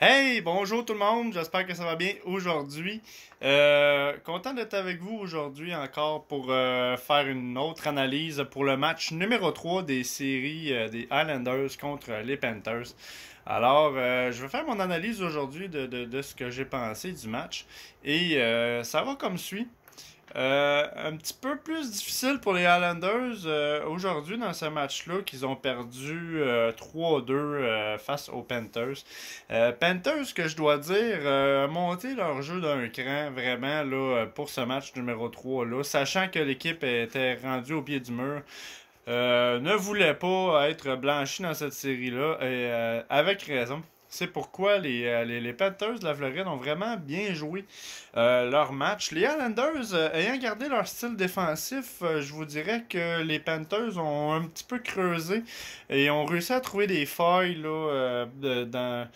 Hey, bonjour tout le monde, j'espère que ça va bien aujourd'hui. Euh, content d'être avec vous aujourd'hui encore pour euh, faire une autre analyse pour le match numéro 3 des séries euh, des Highlanders contre les Panthers. Alors, je vais faire mon analyse aujourd'hui de, ce que j'ai pensé du match et ça va comme suit. Euh, un petit peu plus difficile pour les Highlanders euh, aujourd'hui dans ce match-là qu'ils ont perdu 3-2 euh, face aux Panthers. Panthers, que je dois dire, a monté leur jeu d'un cran vraiment là, pour ce match numéro 3, là, sachant que l'équipe était rendue au pied du mur. ne voulait pas être blanchie dans cette série-là, et avec raison. C'est pourquoi euh, les, les, Panthers de la Floride ont vraiment bien joué euh, leur match. Les Islanders, euh, ayant gardé leur style défensif, je vous dirais que les Panthers ont un petit peu creusé et ont réussi à trouver des failles dans,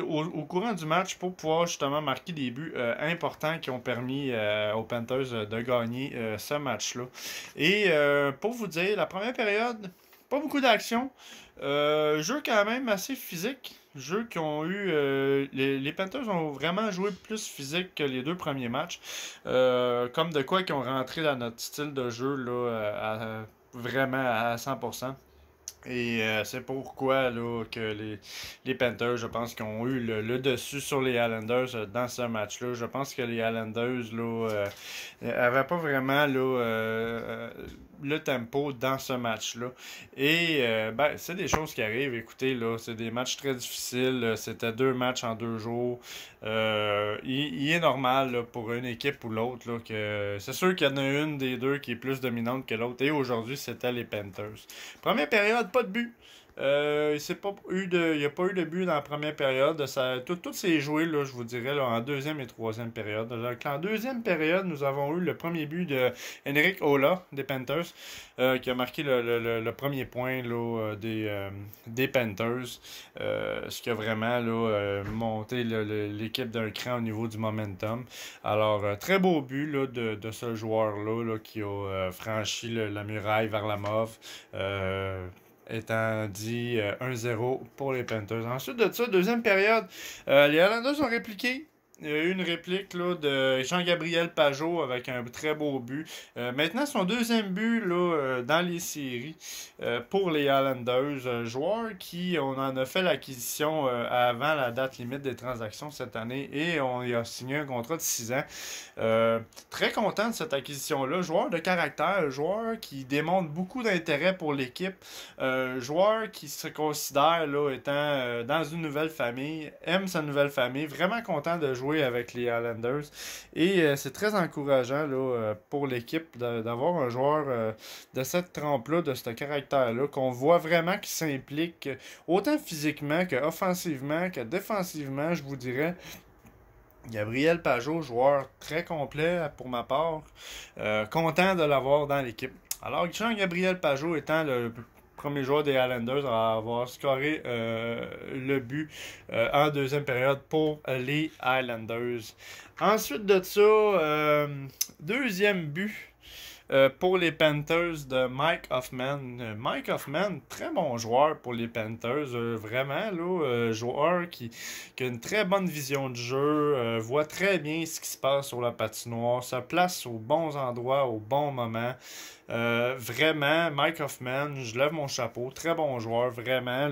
au, courant du match pour pouvoir justement marquer des buts importants qui ont permis aux Panthers de gagner ce match-là. Et pour vous dire, la première période, pas beaucoup d'action. jeu quand même assez physique jeux qui ont eu. Euh, les, les, Panthers ont vraiment joué plus physique que les deux premiers matchs. Euh, comme de quoi qui ont rentré dans notre style de jeu là, vraiment à 100%. Et euh, c'est pourquoi là, que les, les Panthers, je pense, qu'ils ont eu le, dessus sur les Islanders dans ce match-là. Je pense que les Islanders n'avaient avaient pas vraiment là, le tempo dans ce match-là. Et euh, ben, c'est des choses qui arrivent. Écoutez, c'est des matchs très difficiles. C'était deux matchs en deux jours. Euh, il, est normal pour une équipe ou l'autre que. C'est sûr qu'il y en a une des deux qui est plus dominante que l'autre. Et aujourd'hui, c'était les Panthers. Première période, pas de but. Euh, il pas a pas eu de but dans la première période. Ça, tout, toutes ces jouées, là, je vous dirais, là, en deuxième et troisième période. en deuxième période, nous avons eu le premier but de Henrik Ola des Panthers, euh, qui a marqué le, premier point là, euh, des, Panthers, ce qui a vraiment là, monté l'équipe d'un cran au niveau du momentum. Alors, très beau but de, ce joueur-là qui a franchi la muraille vers la mauve étant dit 1-0 euh, pour les Panthers. Ensuite de ça, deuxième période, euh, les Islanders ont répliqué une réplique de Jean-Gabriel Pajot avec un très beau but. Euh, maintenant, son deuxième but euh, dans les séries euh, pour les Islanders. un joueur qui, on en a fait l'acquisition avant la date limite des transactions cette année et on y a signé un contrat de 6 ans. très content de cette acquisition-là. Joueur de caractère, joueur qui démontre beaucoup d'intérêt pour l'équipe, joueur qui se considère là, étant dans une nouvelle famille, aime sa nouvelle famille, vraiment content de jouer avec les Islanders Et euh, c'est très encourageant là, euh, pour l'équipe d'avoir un joueur euh, de cette trempe-là, de ce caractère-là, qu'on voit vraiment qui s'implique autant physiquement qu'offensivement, offensivement, que défensivement, je vous dirais. Gabriel Pajot, joueur très complet pour ma part, content de l'avoir dans l'équipe. Alors, Jean-Gabriel Pajot étant le plus premier joueur des Islanders à avoir scoré euh, le but euh, en deuxième période pour les Islanders. Ensuite de ça, euh, deuxième but euh, pour les Panthers de Mike Hoffman. Euh, Mike Hoffman, très bon joueur pour les Panthers, euh, vraiment, là, joueur qui, a une très bonne vision de jeu, voit très bien ce qui se passe sur la patinoire, se place aux bons endroits, au bon moment. vraiment, Mike Hoffman, je lève mon chapeau, très bon joueur, vraiment,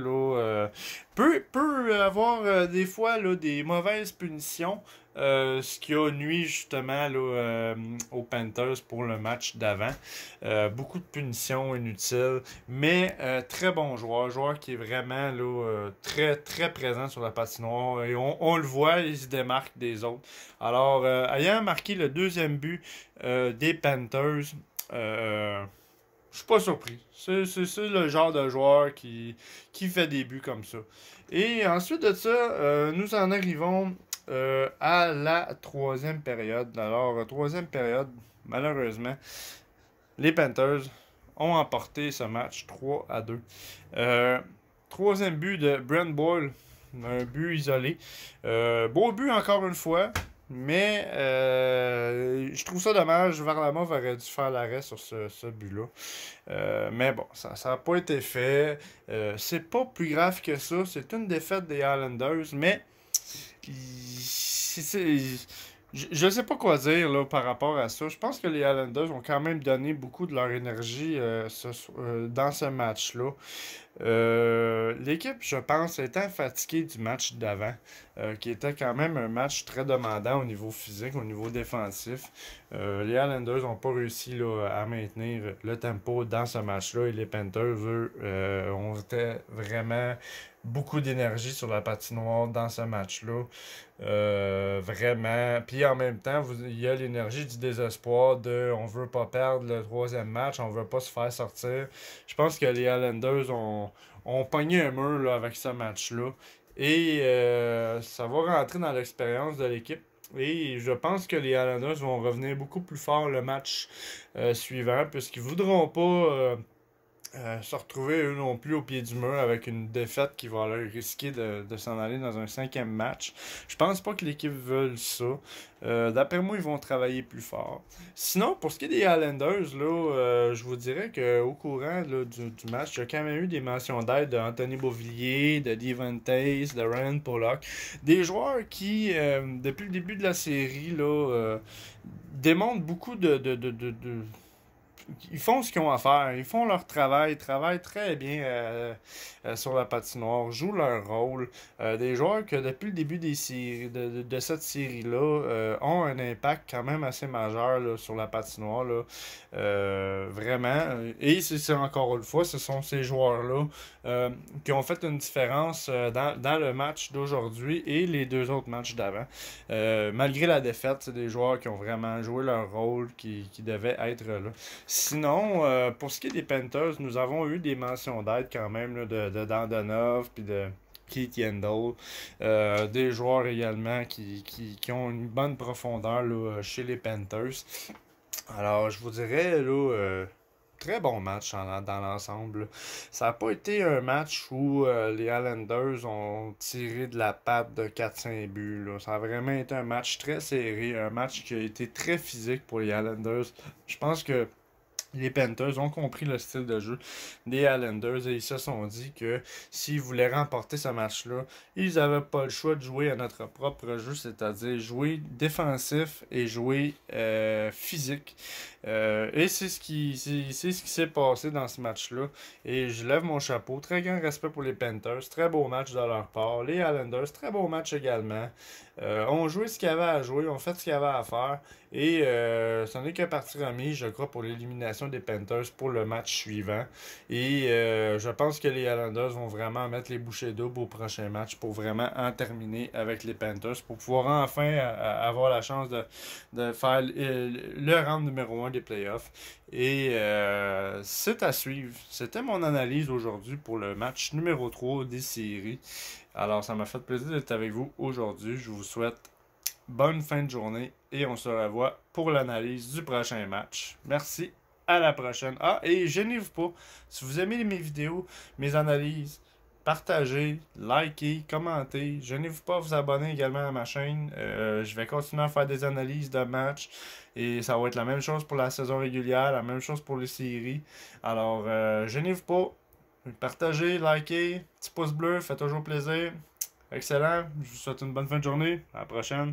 peut, avoir des fois des mauvaises punitions, euh, ce qui a nuit justement euh, aux Panthers pour le match d'avant. Euh, beaucoup de punitions inutiles, mais très bon joueur, joueur qui est vraiment très très présent sur la patinoire et on, le voit, il se démarque des autres. Alors, ayant marqué le deuxième but des Panthers, je suis pas surpris. C'est le genre de joueur qui, qui fait des buts comme ça. Et ensuite de ça, nous en arrivons euh, à la troisième période. Alors, euh, troisième période, malheureusement, les Panthers ont emporté ce match 3 à 2. Euh, troisième but de Brent Boyle, un but isolé. beau but encore une fois, mais je trouve ça dommage. Varlamov aurait dû faire l'arrêt sur ce, but-là. mais bon, ça n'a pas été fait. c'est pas plus grave que ça. C'est une défaite des Islanders, mais je ne sais pas quoi dire là, par rapport à ça. Je pense que les Islanders ont quand même donné beaucoup de leur énergie euh, euh, dans ce match-là. Euh, l'équipe, je pense, étant fatiguée du match d'avant, qui était quand même un match très demandant au niveau physique, au niveau défensif, les Islanders n'ont pas réussi à maintenir le tempo dans ce match-là et les Panthers, eux, ont été vraiment beaucoup d'énergie sur la patinoire dans ce match-là. Euh, vraiment. Puis en même temps, il y a l'énergie du désespoir de on veut pas perdre le troisième match, on veut pas se faire sortir. Je pense que les Highlanders ont, ont pogné un mur avec ce match-là. Et euh, ça va rentrer dans l'expérience de l'équipe. Et je pense que les Highlanders vont revenir beaucoup plus fort le match euh, suivant, puisqu'ils voudront pas euh, se retrouver eux non plus au pied du mur avec une défaite qui va leur risquer de, s'en aller dans un cinquième match. Je pense pas que l'équipe veuille ça. Euh, d'après moi, ils vont travailler plus fort. Sinon, pour ce qui est des Highlanders, là, euh, je vous dirais qu'au courant du, match, il quand même eu des mentions d'aide de Anthony Beauvillier, de Devon Tays, de Ryan Pollock. Des joueurs qui, depuis le début de la série, là, démontrent beaucoup de ils font ce qu'ils ont à faire. Ils font leur travail. Ils travaillent très bien euh, euh, sur la patinoire, jouent leur rôle. Euh, des joueurs que depuis le début de, cette série-là ont un impact quand même assez majeur sur la patinoire. vraiment. Et c'est encore une fois, ce sont ces joueurs-là qui ont fait une différence dans, le match d'aujourd'hui et les deux autres matchs d'avant. malgré la défaite, c'est des joueurs qui ont vraiment joué leur rôle qui, qui devaient être là. Sinon, euh, pour ce qui est des Panthers, nous avons eu des mentions d'aide quand même de, de Dandonov puis de Keith Yendall. Euh, des joueurs également qui, ont une bonne profondeur chez les Panthers. Alors, je vous dirais, là, euh, très bon match dans l'ensemble. Ça n'a pas été un match où les Highlanders ont tiré de la patte de 4-5 buts. Ça a vraiment été un match très serré, un match qui a été très physique pour les Islanders Je pense que les Panthers ont compris le style de jeu des Islanders et ils se sont dit que s'ils voulaient remporter ce match-là, ils n'avaient pas le choix de jouer à notre propre jeu, c'est-à-dire jouer défensif et jouer euh, physique. Euh, et c'est ce qui c'est ce qui s'est passé dans ce match-là. Et je lève mon chapeau. Très grand respect pour les Panthers. Très beau match de leur part. Les Islanders, très beau match également. On euh, ont joué ce qu'il y avait à jouer, On fait ce qu'il y avait à faire. Et ce n'est que partie remise, je crois, pour l'élimination des Panthers pour le match suivant. Et euh, je pense que les Islanders vont vraiment mettre les bouchées doubles au prochain match pour vraiment en terminer avec les Panthers, pour pouvoir enfin euh, euh, avoir la chance de, faire le round numéro 1 des playoffs. Et c'est à suivre. C'était mon analyse aujourd'hui pour le match numéro 3 des séries. Alors, ça m'a fait plaisir d'être avec vous aujourd'hui. Je vous souhaite bonne fin de journée et on se revoit pour l'analyse du prochain match. Merci à la prochaine. Ah, et gênez-vous pas, si vous aimez mes vidéos, mes analyses, partagez, likez, commentez. Gênez-vous pas vous abonner également à ma chaîne. Euh, je vais continuer à faire des analyses de matchs. Et ça va être la même chose pour la saison régulière, la même chose pour les séries. Alors, euh, gênez-vous pas. Partagez, likez, petit pouce bleu, fait toujours plaisir. Excellent. Je vous souhaite une bonne fin de journée. À la prochaine.